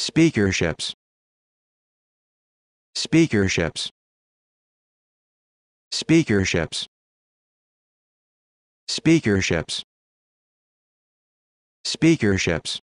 speakerships speakerships speakerships speakerships speakerships